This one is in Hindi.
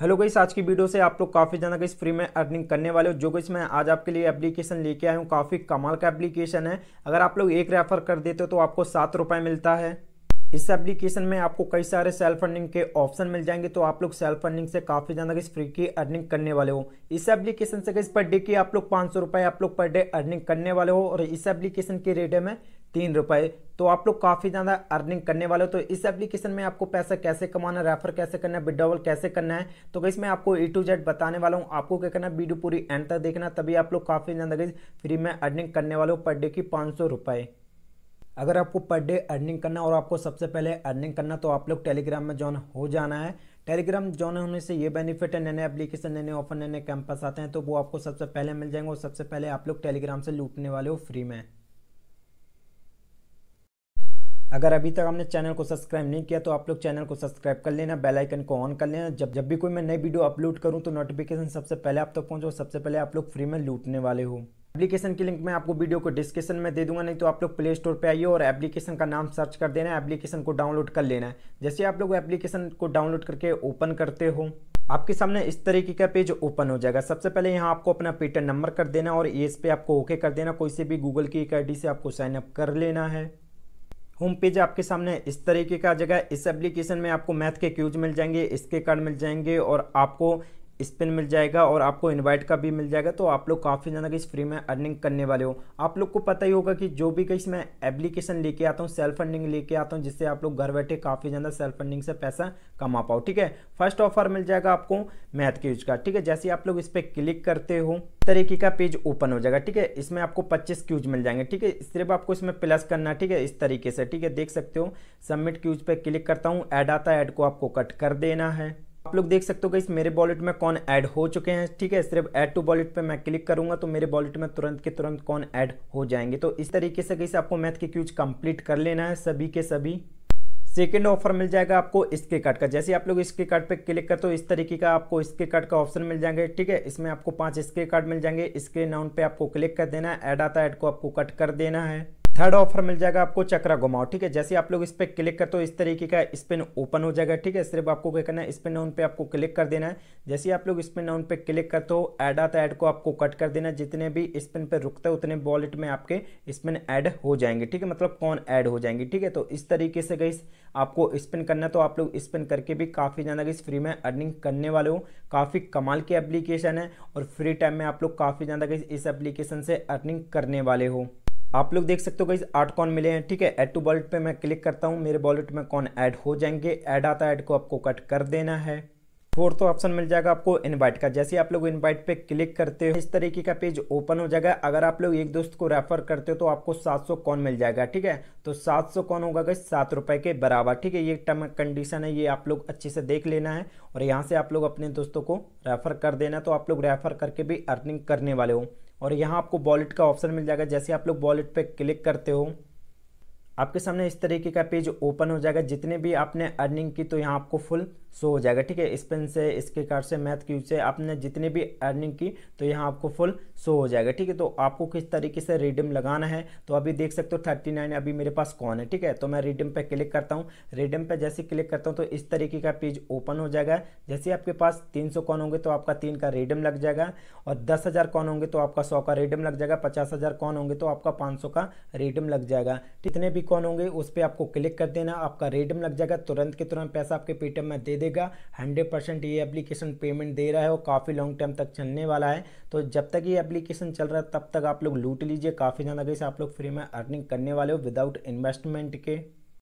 हेलो गई आज की वीडियो से आप लोग काफ़ी ज़्यादा गई फ्री में अर्निंग करने वाले हो जो गई मैं आज आपके लिए एप्लीकेशन लेके आया हूँ काफ़ी कमाल का एप्लीकेशन है अगर आप लोग एक रेफर कर देते हो तो आपको सात रुपये मिलता है इस एप्लीकेशन में आपको कई सारे सेल्फ अर्निंग के ऑप्शन मिल जाएंगे तो आप लोग सेल्फ अर्निंग से काफ़ी ज़्यादा गई फ्री की अर्निंग करने वाले हो इस एप्लीकेशन से गई पर डे की आप लोग पाँच सौ रुपये आप लोग पर डे अर्निंग करने वाले हो और इस एप्लीकेशन के रेट में तीन रुपए तो आप लोग काफ़ी ज़्यादा अर्निंग करने वाले हो तो इस एप्लीकेशन में आपको पैसा कैसे कमाना है रेफर कैसे करना है विड्रॉवल कैसे करना है तो गई मैं आपको ए टू जेड बताने वाला हूँ आपको क्या करना है वीडियो पूरी एंड तक देखना तभी आप लोग काफ़ी ज़्यादा गई फ्री में अर्निंग करने वाले हो पर डे की पाँच सौ अगर आपको पर डे अर्निंग करना और आपको सबसे पहले अर्निंग करना तो आप लोग टेलीग्राम में ज्वाइन हो जाना है टेलीग्राम ज्वाइन होने से ये बेनिफिट है नए नए एप्लीकेशन नए नए ऑफर नए नए कैंपस आते हैं तो वो आपको सबसे पहले मिल जाएंगे और सबसे पहले आप लोग टेलीग्राम से लूटने वाले हो फ्री में अगर अभी तक हमने चैनल को सब्सक्राइब नहीं किया तो आप लोग चैनल को सब्सक्राइब कर लेना बेल आइकन को ऑन कर लेना जब जब भी कोई मैं नई वीडियो अपलोड करूं तो नोटिफिकेशन सबसे पहले आप तक तो पहुंचो सबसे पहले आप लोग फ्री में लूटने वाले हो एप्लीकेशन की लिंक मैं आपको वीडियो को डिस्क्रिप्शन में दे दूंगा नहीं तो आप लोग प्ले स्टोर पर आइए और एप्लीकेशन का नाम सर्च कर देना है एप्लीकेशन को डाउनलोड कर लेना है जैसे आप लोग एप्लीकेशन को डाउनलोड करके ओपन करते हो आपके सामने इस तरीके का पेज ओपन हो जाएगा सबसे पहले यहाँ आपको अपना पेटर्न नंबर कर देना और एज पे आपको ओके कर देना कोई से भी गूगल की एक आई से आपको साइनअप कर लेना है होम पेज आपके सामने इस तरीके का जगह इस एप्लीकेशन में आपको मैथ के क्यूज मिल जाएंगे इसके कार्ड मिल जाएंगे और आपको स्पिन मिल जाएगा और आपको इनवाइट का भी मिल जाएगा तो आप लोग काफ़ी ज़्यादा किस फ्री में अर्निंग करने वाले हो आप लोग को पता ही होगा कि जो भी कहीं मैं एप्लीकेशन लेके आता हूँ सेल्फ अर्निंग लेके आता हूँ जिससे आप लोग घर बैठे काफ़ी ज़्यादा सेल्फ अर्निंग से पैसा कमा पाओ ठीक है फर्स्ट ऑफर मिल जाएगा आपको मैथ के यूज का ठीक है जैसे आप लोग इस पर क्लिक करते हो तरीके का पेज ओपन हो जाएगा ठीक है इसमें आपको 25 क्यूज मिल जाएंगे ठीक है सिर्फ आपको इसमें प्लस करना ठीक है इस तरीके से ठीक है देख सकते हो सबमिट क्यूज पे क्लिक करता हूँ ऐड आता है ऐड को आपको कट कर देना है आप लोग देख सकते हो इस मेरे वॉलेट में कौन ऐड हो चुके हैं ठीक है सिर्फ ऐड टू वॉलेट पे मैं क्लिक करूंगा तो मेरे वॉलेट में तुरंत के तुरंत कौन ऐड हो जाएंगे तो इस तरीके से गाइस आपको मैथ के क्यूज कंप्लीट कर लेना है सभी के सभी सेकेंड ऑफर मिल जाएगा आपको इसके कार्ड का जैसे आप लोग इसके कार्ड पे क्लिक करते हो इस तरीके का आपको इसके कार्ड का ऑप्शन मिल जाएंगे ठीक है इसमें आपको पांच इसके कार्ड मिल जाएंगे इसके नाउन पे आपको क्लिक कर देना है ऐड आता है ऐड को आपको कट कर देना है थर्ड ऑफर मिल जाएगा आपको चक्रा घुमाओ ठीक है जैसे आप लोग इस पर क्लिक करते हो इस तरीके का स्पिन ओपन हो जाएगा ठीक है सिर्फ आपको क्या करना है स्पिन नाउन पे आपको क्लिक कर देना है जैसे आप लोग स्पिन नाउन पे क्लिक करते हो ऐड आता है ऐड को आपको कट कर देना है जितने भी स्पिन पे रुकते हैं उतने वॉलेट में आपके स्पिन ऐड हो जाएंगे ठीक है मतलब कौन ऐड हो जाएंगे ठीक है तो इस तरीके से गई आपको स्पिन करना तो आप लोग स्पिन करके भी काफ़ी ज़्यादा गई फ्री में अर्निंग करने वाले हो काफ़ी कमाल की एप्लीकेशन है और फ्री टाइम में आप लोग काफ़ी ज़्यादा गई इस एप्लीकेशन से अर्निंग करने वाले हो आप लोग देख सकते हो गई आठ कॉन मिले हैं ठीक है एड टू वॉलेट पे मैं क्लिक करता हूँ मेरे वॉलेट में कॉन ऐड हो जाएंगे ऐड आता है ऐड को आपको कट कर देना है फोर्थ तो ऑप्शन मिल जाएगा आपको इनवाइट का जैसे आप लोग इनवाइट पे क्लिक करते हो इस तरीके का पेज ओपन हो जाएगा अगर आप लोग एक दोस्त को रेफर करते हो तो आपको 700 कौन मिल जाएगा ठीक है तो 700 कौन होगा गई सात रुपए के बराबर ठीक है ये टर्म कंडीशन है ये आप लोग अच्छे से देख लेना है और यहाँ से आप लोग अपने दोस्तों को रेफर कर देना तो आप लोग रेफर करके भी अर्निंग करने वाले हो और यहाँ आपको वॉलेट का ऑप्शन मिल जाएगा जैसे आप लोग वॉलेट पर क्लिक करते हो आपके सामने इस तरीके का पेज ओपन हो जाएगा जितने भी आपने अर्निंग की तो यहाँ आपको फुल शो हो जाएगा ठीक है इस पेन से इसके कार्ड से मैथ क्यू से आपने जितने भी अर्निंग की तो यहाँ आपको फुल शो हो जाएगा ठीक है तो आपको किस तरीके से रिडीम लगाना है तो अभी देख सकते हो थर्टी नाइन अभी मेरे पास कौन है ठीक है तो मैं रिडीम पे क्लिक करता हूँ रिडीम पे जैसे क्लिक करता हूँ तो इस तरीके का पेज ओपन हो जाएगा जैसे आपके पास तीन सौ कौन होंगे तो आपका तीन का रिडीम लग जाएगा और दस हज़ार कौन होंगे तो आपका सौ का रिडीम लग जाएगा पचास हज़ार कौन होंगे तो आपका पाँच सौ का रिडीम लग जाएगा जितने भी कौन होंगे उस पर आपको क्लिक कर देना आपका रेडम लग जाएगा तुरंत के तुरंत पैसा आपके पेटीएम में दे देगा हंड्रेड परसेंट ये एप्लीकेशन पेमेंट दे रहा है और काफ़ी लॉन्ग टाइम तक चलने वाला है तो जब तक ये एप्लीकेशन चल रहा है तब तक आप लोग लूट लीजिए काफ़ी ज़्यादा कैसे आप लोग फ्री में अर्निंग करने वाले हो विदाउट इन्वेस्टमेंट के